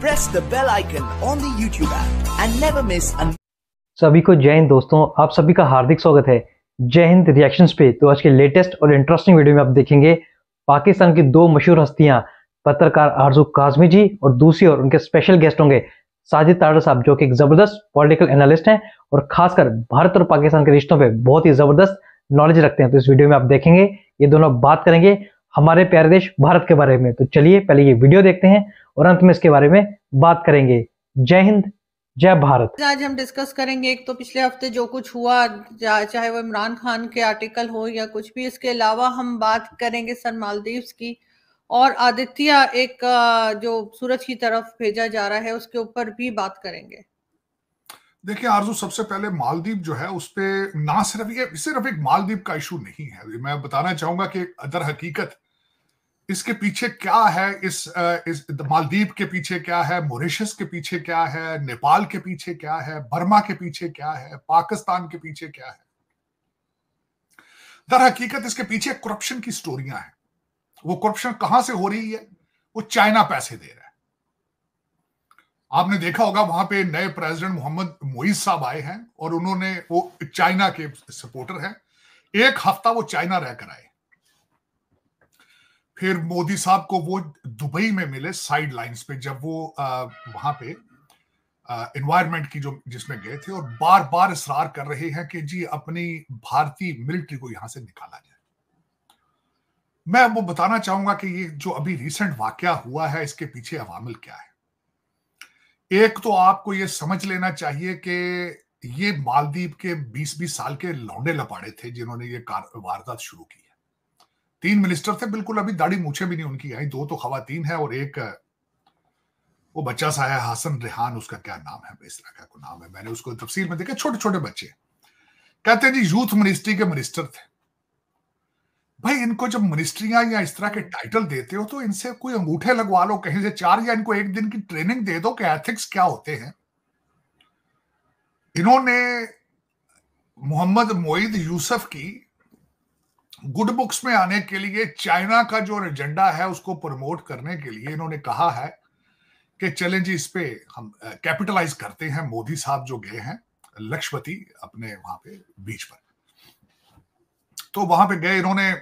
Press the bell icon on the YouTube app and never miss an सभी को जय हिंद दोस्तों आप सभी का हार्दिक स्वागत है जय हिंद रिएक्शंस पे तो आज के लेटेस्ट और इंटरेस्टिंग वीडियो में आप देखेंगे पाकिस्तान की दो मशहूर हस्तियां पत्रकार आरजू काजमी जी और दूसरी और उनके स्पेशल गेस्ट होंगे साजिद ताड़ा साहब जो कि एक जबरदस्त पॉलिटिकल एनालिस्ट हैं और खासकर भारत और पाकिस्तान के रिश्तों पे बहुत ही जबरदस्त नॉलेज रखते हैं तो इस वीडियो में आप देखेंगे ये दोनों बात करेंगे हमारे प्यारे देश भारत के बारे में तो चलिए पहले ये वीडियो देखते हैं और अंत में इसके बारे में बात करेंगे जय हिंद जय भारत आज हम डिस्कस करेंगे एक तो पिछले हफ्ते जो कुछ हुआ चाहे वो इमरान खान के आर्टिकल हो या कुछ भी इसके अलावा हम बात करेंगे सर मालदीव की और आदित्य एक जो सूरज की तरफ भेजा जा रहा है उसके ऊपर भी बात करेंगे देखिए आरजू सबसे पहले मालदीप जो है उस पर ना सिर्फ ये सिर्फ एक मालदीप का इशू नहीं है मैं बताना चाहूंगा कि अदर हकीकत इसके पीछे क्या है इस, इस मालदीप के पीछे क्या है मॉरिशस के पीछे क्या है नेपाल के पीछे क्या है बर्मा के पीछे क्या है पाकिस्तान के पीछे क्या है दर हकीकत इसके पीछे करप्शन की स्टोरियां हैं वो करप्शन कहां से हो रही है वो चाइना पैसे दे रहे आपने देखा होगा वहां पे नए प्रेसिडेंट मोहम्मद मोईज साहब आए हैं और उन्होंने वो चाइना के सपोर्टर हैं एक हफ्ता वो चाइना रहकर आए फिर मोदी साहब को वो दुबई में मिले साइड लाइन्स पे जब वो वहां पे इन्वायरमेंट की जो जिसमें गए थे और बार बार इसरार कर रहे हैं कि जी अपनी भारतीय मिलिट्री को यहां से निकाला जाए मैं वो बताना चाहूंगा कि ये जो अभी रिसेंट वाक्य हुआ है इसके पीछे अवामिल क्या है एक तो आपको ये समझ लेना चाहिए कि ये मालदीप के 20-20 साल के लौंडे लपाड़े थे जिन्होंने ये वारदात शुरू की है तीन मिनिस्टर थे बिल्कुल अभी दाढ़ी मूछे भी नहीं उनकी आई दो तो खातन है और एक वो बच्चा सा है हासन रेहान उसका क्या नाम है इस क्या को नाम है मैंने उसको तफसील में देखा छोटे छोटे बच्चे कहते हैं जी यूथ मिनिस्ट्री के मिनिस्टर थे भाई इनको जब मिनिस्ट्रियां या इस तरह के टाइटल देते हो तो इनसे कोई अंगूठे लगवा लो कहीं से चार या इनको एक दिन की ट्रेनिंग दे दो कि एथिक्स क्या होते हैं इन्होंने मोहम्मद मोईद यूसुफ की गुड बुक्स में आने के लिए चाइना का जो एजेंडा है उसको प्रमोट करने के लिए इन्होंने कहा है कि चलें जी इस पे हम कैपिटलाइज uh, करते हैं मोदी साहब जो गए हैं लक्ष्मती अपने वहां पे बीच पर तो वहां पे गए इन्होंने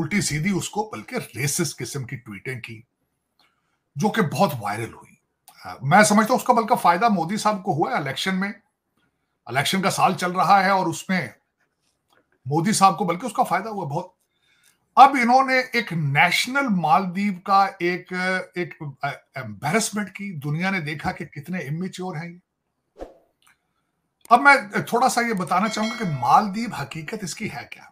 उल्टी सीधी उसको बल्कि रेसिस किस्म की ट्वीटें की जो कि बहुत वायरल हुई मैं समझता हूं उसका बल्कि फायदा मोदी साहब को हुआ है इलेक्शन में इलेक्शन का साल चल रहा है और उसमें मोदी साहब को बल्कि उसका फायदा हुआ बहुत अब इन्होंने एक नेशनल मालदीव का एक एक एम्बेरसमेंट की दुनिया ने देखा कि कितने इमेच्योर हैं ये अब मैं थोड़ा सा ये बताना चाहूंगा कि मालदीव हकीकत इसकी है क्या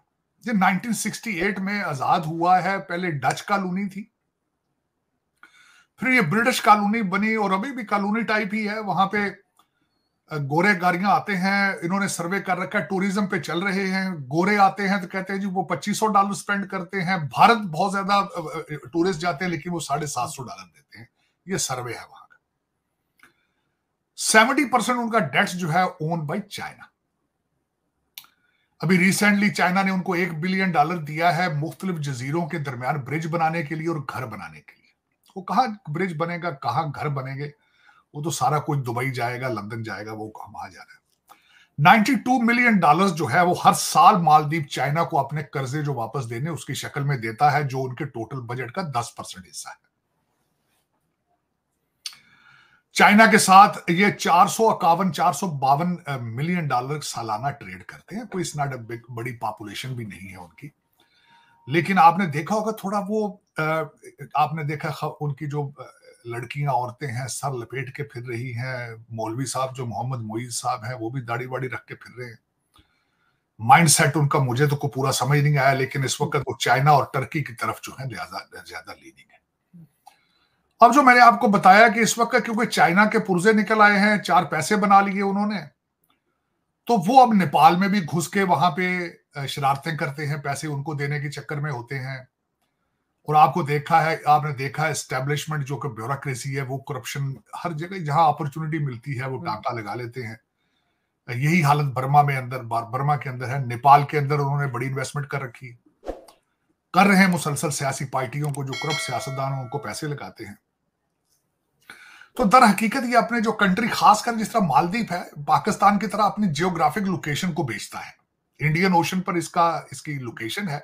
ये 1968 में आजाद हुआ है पहले डच कॉलोनी थी फिर ये ब्रिटिश कॉलोनी बनी और अभी भी कॉलोनी टाइप ही है वहां पे गोरे गाड़ियां आते हैं इन्होंने सर्वे कर रखा है टूरिज्म पे चल रहे हैं गोरे आते हैं तो कहते हैं जी वो 2500 डॉलर स्पेंड करते हैं भारत बहुत ज्यादा टूरिस्ट जाते हैं लेकिन वो साढ़े सात सौ डॉलर देते हैं ये सर्वे है वहां का सेवेंटी परसेंट उनका डेट्स जो है ओन बाई चाइना अभी रिसेंटली चाइना ने उनको एक बिलियन डॉलर दिया है मुख्तलिफ जजीरों के दरमियान ब्रिज बनाने के लिए और घर बनाने के लिए वो कहाँ ब्रिज बनेगा कहाँ घर बनेंगे वो तो सारा कुछ दुबई जाएगा लंदन जाएगा वो वहां जा रहा है 92 मिलियन डॉलर्स जो है वो हर साल मालदीव चाइना को अपने कर्जे जो वापस देने उसकी शक्ल में देता है जो उनके टोटल बजट का 10 परसेंट हिस्सा है चाइना के साथ ये चार सौ इक्यावन चार सौ बावन मिलियन डॉलर सालाना ट्रेड करते हैं कोई नॉट अ बड़ी पॉपुलेशन भी नहीं है उनकी लेकिन आपने देखा होगा थोड़ा वो आपने देखा उनकी जो लड़कियां औरतें हैं सर लपेट के फिर रही हैं मौलवी साहब जो मोहम्मद मोईज साहब हैं वो भी दाढ़ी वाड़ी रख के फिर रहे हैं माइंड सेट उनका मुझे तो को पूरा समझ नहीं आया लेकिन इस वक्त वो चाइना और टर्की की तरफ जो है ज्यादा ज्यादा लीनिंग है अब जो मैंने आपको बताया कि इस वक्त क्योंकि चाइना के पुर्जे निकल आए हैं चार पैसे बना लिए उन्होंने तो वो अब नेपाल में भी घुस के वहां पे शरारतें करते हैं पैसे उनको देने के चक्कर में होते हैं और आपको देखा है आपने देखा है स्टैब्लिशमेंट जो कि ब्यूरोक्रेसी है वो करप्शन हर जगह जहां अपॉर्चुनिटी मिलती है वो हम्म। डाका लगा लेते हैं यही हालत बर्मा में अंदर बर्मा के अंदर है नेपाल के अंदर उन्होंने बड़ी इन्वेस्टमेंट कर रखी कर रहे हैं मुसलसल सियासी पार्टियों को जो करप्ट सियासतदान उनको पैसे लगाते हैं तो दर हकीकत ये अपने जो कंट्री खासकर जिस तरह मालदीप है पाकिस्तान की तरह अपनी जियोग्राफिक लोकेशन को बेचता है इंडियन ओशन पर इसका इसकी लोकेशन है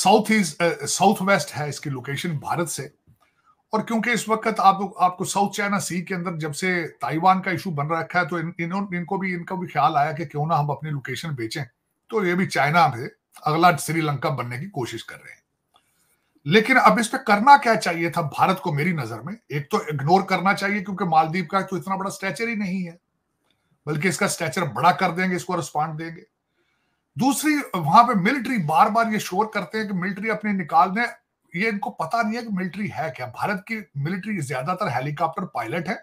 साउथ ईस्ट साउथ वेस्ट है इसकी लोकेशन भारत से और क्योंकि इस वक्त आप आपको साउथ चाइना सी के अंदर जब से ताइवान का इशू बन रखा है तो इन, इन इनको भी इनका भी ख्याल आया कि क्यों ना हम अपनी लोकेशन बेचें तो ये भी चाइना में अगला श्रीलंका बनने की कोशिश कर रहे हैं लेकिन अब इस पे करना क्या चाहिए था भारत को मेरी नजर में एक तो इग्नोर करना चाहिए क्योंकि मालदीव का तो इतना बड़ा स्टैचर ही नहीं है बल्कि इसका स्टैचर बड़ा कर देंगे इसको रिस्पॉन्ड देंगे दूसरी वहां पे मिलिट्री बार बार ये शोर करते हैं कि मिलिट्री अपने निकाल दें ये इनको पता नहीं है कि मिलिट्री है क्या भारत की मिलिट्री ज्यादातर हेलीकॉप्टर पायलट है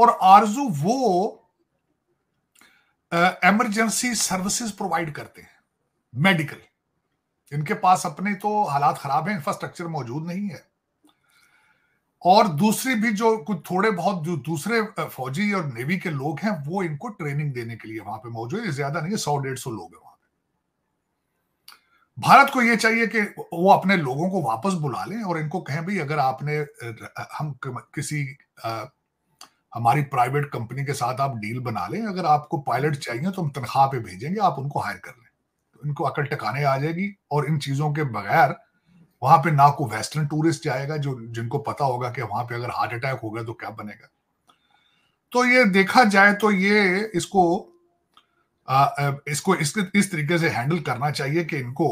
और आरजू वो एमरजेंसी सर्विसेज प्रोवाइड करते हैं मेडिकल इनके पास अपने तो हालात खराब है इंफ्रास्ट्रक्चर मौजूद नहीं है और दूसरी भी जो कुछ थोड़े बहुत जो दूसरे फौजी और नेवी के लोग हैं वो इनको ट्रेनिंग देने के लिए वहां पे मौजूद है ज्यादा नहीं है सौ डेढ़ सौ लोग हैं वहां पे भारत को ये चाहिए कि वो अपने लोगों को वापस बुला लें और इनको कहें भाई अगर आपने हम किसी आ, हमारी प्राइवेट कंपनी के साथ आप डील बना लें अगर आपको पायलट चाहिए तो हम तनख्वाह पे भेजेंगे आप उनको हायर कर लें इनको अकल टकाने आ जाएगी और इन चीजों के बगैर वहां पे ना को वेस्टर्न टूरिस्ट जाएगा जो जिनको पता होगा कि वहां पे अगर हार्ट अटैक हो गया तो क्या बनेगा तो ये देखा जाए तो ये इसको आ, इसको इस, इस तरीके से हैंडल करना चाहिए कि इनको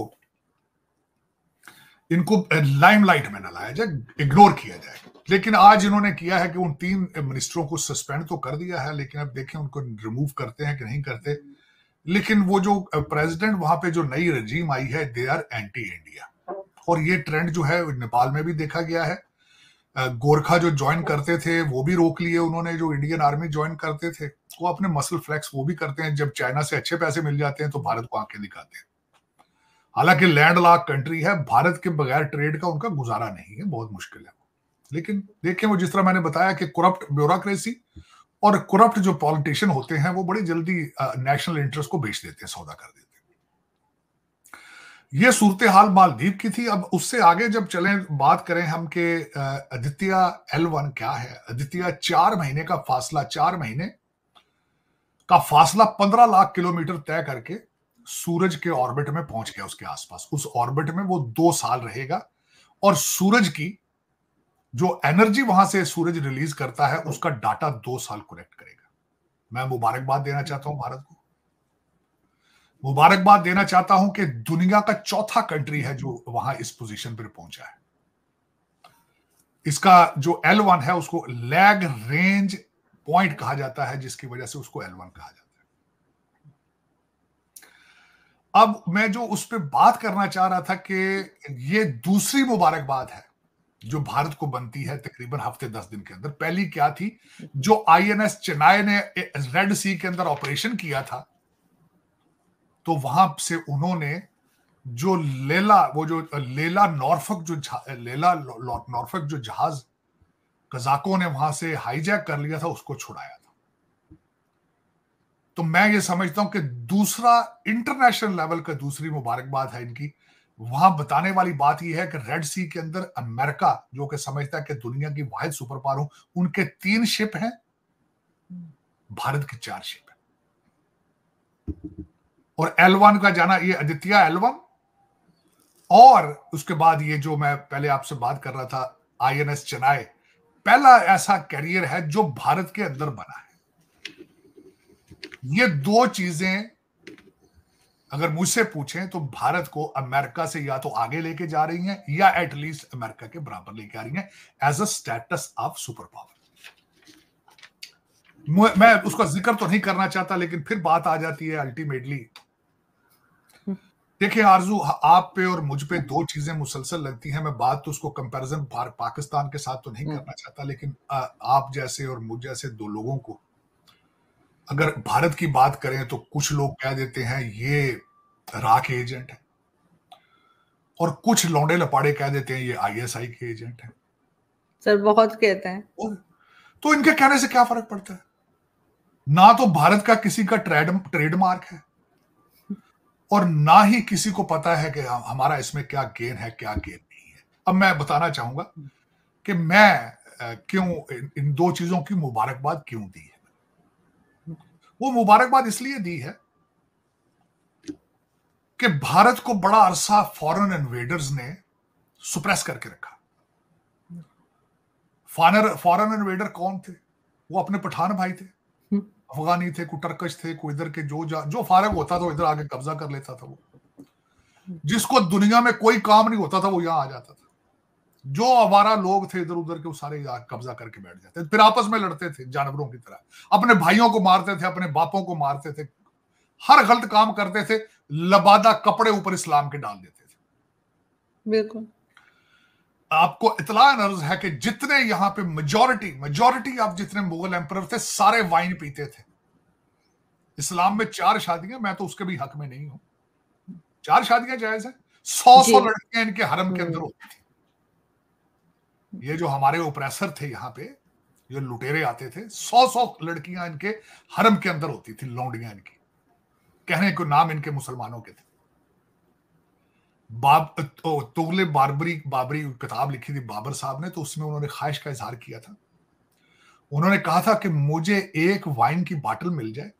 इनको लाइमलाइट में ना लाया जाए इग्नोर किया जाए लेकिन आज इन्होंने किया है कि उन तीन मिनिस्टरों को सस्पेंड तो कर दिया है लेकिन अब देखें उनको रिमूव करते हैं कि नहीं करते लेकिन वो जो प्रेसिडेंट वहां पे जो नई रजीम आई है दे आर एंटी इंडिया और ये ट्रेंड जो है नेपाल में भी देखा गया है गोरखा जो ज्वाइन करते थे वो भी रोक लिए उन्होंने जो इंडियन आर्मी ज्वाइन करते थे वो अपने मसल फ्लैक्स वो भी करते हैं जब चाइना से अच्छे पैसे मिल जाते हैं तो भारत को आंखें दिखाते हैं हालांकि लैंड लाख कंट्री है भारत के बगैर ट्रेड का उनका गुजारा नहीं है बहुत मुश्किल है लेकिन देखिए वो जिस तरह मैंने बताया कि करप्ट ब्यूरोक्रेसी और करप्ट जो पॉलिटिशियन होते हैं वो बड़ी जल्दी नेशनल इंटरेस्ट को बेच देते हैं सौदा कर देते हैं सूरत हाल मालदीव की थी अब उससे आगे जब चलें बात करें हम के आदित्य एल वन क्या है आदित्य चार महीने का फासला चार महीने का फासला पंद्रह लाख किलोमीटर तय करके सूरज के ऑर्बिट में पहुंच गया उसके आसपास उस ऑर्बिट में वो दो साल रहेगा और सूरज की जो एनर्जी वहां से सूरज रिलीज करता है उसका डाटा दो साल कलेक्ट करेगा मैं मुबारकबाद देना चाहता हूं भारत को मुबारकबाद देना चाहता हूं कि दुनिया का चौथा कंट्री है जो वहां इस पोजीशन पर पहुंचा है इसका जो एल वन है उसको लैग रेंज पॉइंट कहा जाता है जिसकी वजह से उसको एल वन कहा जाता है अब मैं जो उस पर बात करना चाह रहा था कि ये दूसरी मुबारकबाद है जो भारत को बनती है तकरीबन हफ्ते दस दिन के अंदर पहली क्या थी हम्म। जो आईएनएस चेन्नई ने रेड सी के अंदर ऑपरेशन किया था तो वहां से उन्होंने जो लेला वो जो लेला नॉर्फक जो लेला नॉर्फक जो जहाज कजाकों ने वहां से हाईजैक कर लिया था उसको छुड़ाया था तो मैं ये समझता हूं कि दूसरा इंटरनेशनल लेवल का दूसरी मुबारकबाद है इनकी वहां बताने वाली बात यह है कि रेड सी के अंदर अमेरिका जो कि समझता है कि दुनिया की वाहिद सुपर पावर हो उनके तीन शिप हैं भारत की चार शिप है और एलवन का जाना ये आदित्य एलवन और उसके बाद ये जो मैं पहले आपसे बात कर रहा था आईएनएस चेन्नई पहला ऐसा कैरियर है जो भारत के अंदर बना है ये दो चीजें अगर मुझसे पूछें तो भारत को अमेरिका से या तो आगे लेके जा रही हैं या एटलीस्ट अमेरिका के बराबर लेके आ रही हैं as a status of super power मैं उसका जिक्र तो नहीं करना चाहता लेकिन फिर बात आ जाती है अल्टीमेटली देखिए आरजू आप पे और मुझ पे दो चीजें मुसलसल लगती हैं मैं बात तो उसको कंपैरिजन पाकिस्तान के साथ तो नहीं हम्म। करना चाहता लेकिन आप जैसे और मुझ जैसे दो लोगों को अगर भारत की बात करें तो कुछ लोग कह देते हैं ये रा एजेंट है और कुछ लौंडे लपाड़े कह देते हैं ये आईएसआई के एजेंट है सर बहुत कहते हैं तो, तो इनके कहने से क्या फर्क पड़ता है ना तो भारत का किसी का ट्रेड ट्रेडमार्क है और ना ही किसी को पता है कि हमारा इसमें क्या गेन है क्या गेन नहीं है अब मैं बताना चाहूंगा कि मैं क्यों इन दो चीजों की मुबारकबाद क्यों दी है वो मुबारकबाद इसलिए दी है कि भारत को बड़ा अरसा फॉरेन इन्वेडर्स ने सुप्रेस करके रखा फॉरन फॉरेन इन्वेडर कौन थे वो अपने पठान भाई थे हम्म। अफगानी थे कोई टर्कश थे कोई इधर के जो जो फारग होता था इधर आके कब्जा कर लेता था वो जिसको दुनिया में कोई काम नहीं होता था वो यहां आ जाता था जो आवारा लोग थे इधर उधर के वो सारे कब्जा करके बैठ जाते फिर आपस में लड़ते थे जानवरों की तरह अपने भाइयों को मारते थे अपने बापों को मारते थे हर गलत काम करते थे लबादा कपड़े ऊपर इस्लाम के डाल देते थे बिल्कुल आपको इतला नर्ज है कि जितने यहां पे मेजोरिटी मेजोरिटी आप जितने मुगल एम्पर थे सारे वाइन पीते थे इस्लाम में चार शादियां मैं तो उसके भी हक में नहीं हूं चार शादियां जायज है सौ सौ लड़कियां इनके हरम के अंदर हम्म। होती थी ये जो हमारे ओप्रेसर थे यहाँ पे ये लुटेरे आते थे सौ सौ लड़कियां इनके हरम के अंदर होती थी लौंडियां इनकी कहने को नाम इनके मुसलमानों के थे बाब तो, तुगले बारबरी बाबरी किताब लिखी थी बाबर साहब ने तो उसमें उन्होंने ख्वाहिश का इजहार किया था उन्होंने कहा था कि मुझे एक वाइन की बाटल मिल जाए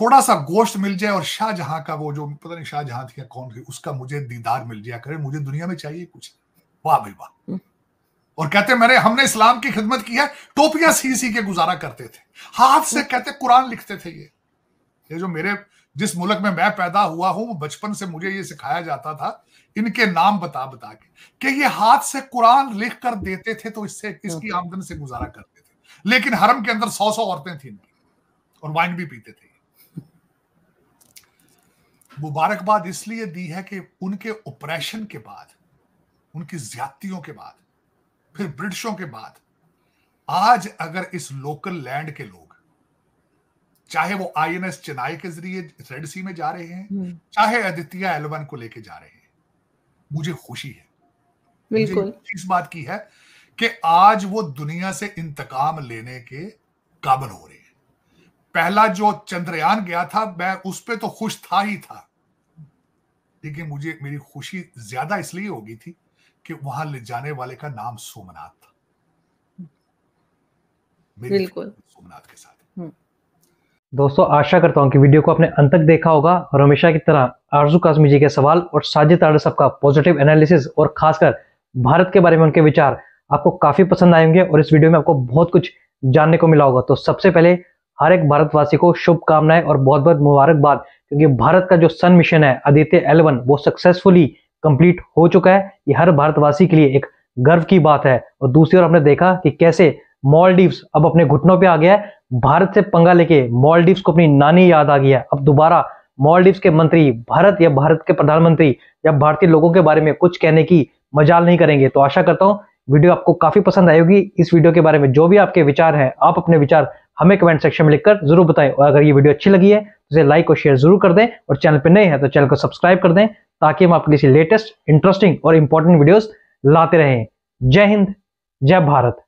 थोड़ा सा गोश्त मिल जाए और शाहजहां का वो जो पता नहीं शाहजहां थी कौन थी उसका मुझे दीदार मिल जाए करे मुझे दुनिया में चाहिए कुछ वाह भाई वाह हम्म। और कहते मेरे हमने इस्लाम की खिदमत की है टोपियां सी सी के गुजारा करते थे हाथ से कहते कुरान लिखते थे ये ये जो मेरे जिस मुल्क में मैं पैदा हुआ हूं बचपन से मुझे ये सिखाया जाता था इनके नाम बता बता के कि ये हाथ से कुरान लिख कर देते थे तो इससे इसकी आमदन से गुजारा करते थे लेकिन हरम के अंदर सौ सौ औरतें थी और वाइन भी पीते थे मुबारकबाद इसलिए दी है कि उनके ऑपरेशन के बाद उनकी ज्यादतियों के बाद फिर ब्रिटिशों के बाद आज अगर इस लोकल लैंड के लोग चाहे वो आई एन एस चेन्नाई के जरिए रेड सी में जा रहे हैं हम्म। चाहे आदित्य एलवन को लेके जा रहे हैं मुझे खुशी है मुझे इस बात की है कि आज वो दुनिया से इंतकाम लेने के काबिल हो रहे हैं पहला जो चंद्रयान गया था मैं उस पर तो खुश था ही था लेकिन मुझे मेरी खुशी ज्यादा इसलिए होगी थी कि वहां ले जाने वाले का नाम सोमनाथ था बिल्कुल सोमनाथ के साथ हम्म। दोस्तों आशा करता हूं कि वीडियो को आपने अंत तक देखा होगा और हमेशा की तरह आरजू काजमी जी के सवाल और साजिद तारा साहब का पॉजिटिव एनालिसिस और खासकर भारत के बारे में उनके विचार आपको काफी पसंद आएंगे और इस वीडियो में आपको बहुत कुछ जानने को मिला होगा तो सबसे पहले हर एक भारतवासी को शुभकामनाएं और बहुत बहुत मुबारकबाद क्योंकि भारत का जो सन मिशन है आदित्य एलेवन वो सक्सेसफुली कंप्लीट हो चुका है ये हर भारतवासी के लिए एक गर्व की बात है और दूसरी ओर हमने देखा कि कैसे मॉलडीव्स अब अपने घुटनों पे आ गया है भारत से पंगा लेके मॉलडीव्स को अपनी नानी याद आ गया है अब दोबारा मॉलडीव्स के मंत्री भारत या भारत के प्रधानमंत्री या भारतीय लोगों के बारे में कुछ कहने की मजाल नहीं करेंगे तो आशा करता हूँ वीडियो आपको काफी पसंद आएगी इस वीडियो के बारे में जो भी आपके विचार हैं आप अपने विचार हमें कमेंट सेक्शन में लिखकर जरूर बताएं और अगर ये वीडियो अच्छी लगी है तो इसे लाइक और शेयर जरूर कर दें और चैनल पर नए हैं तो चैनल को सब्सक्राइब कर दें ताकि हम आपके लेटेस्ट इंटरेस्टिंग और इंपॉर्टेंट वीडियोस लाते रहें जय हिंद जय भारत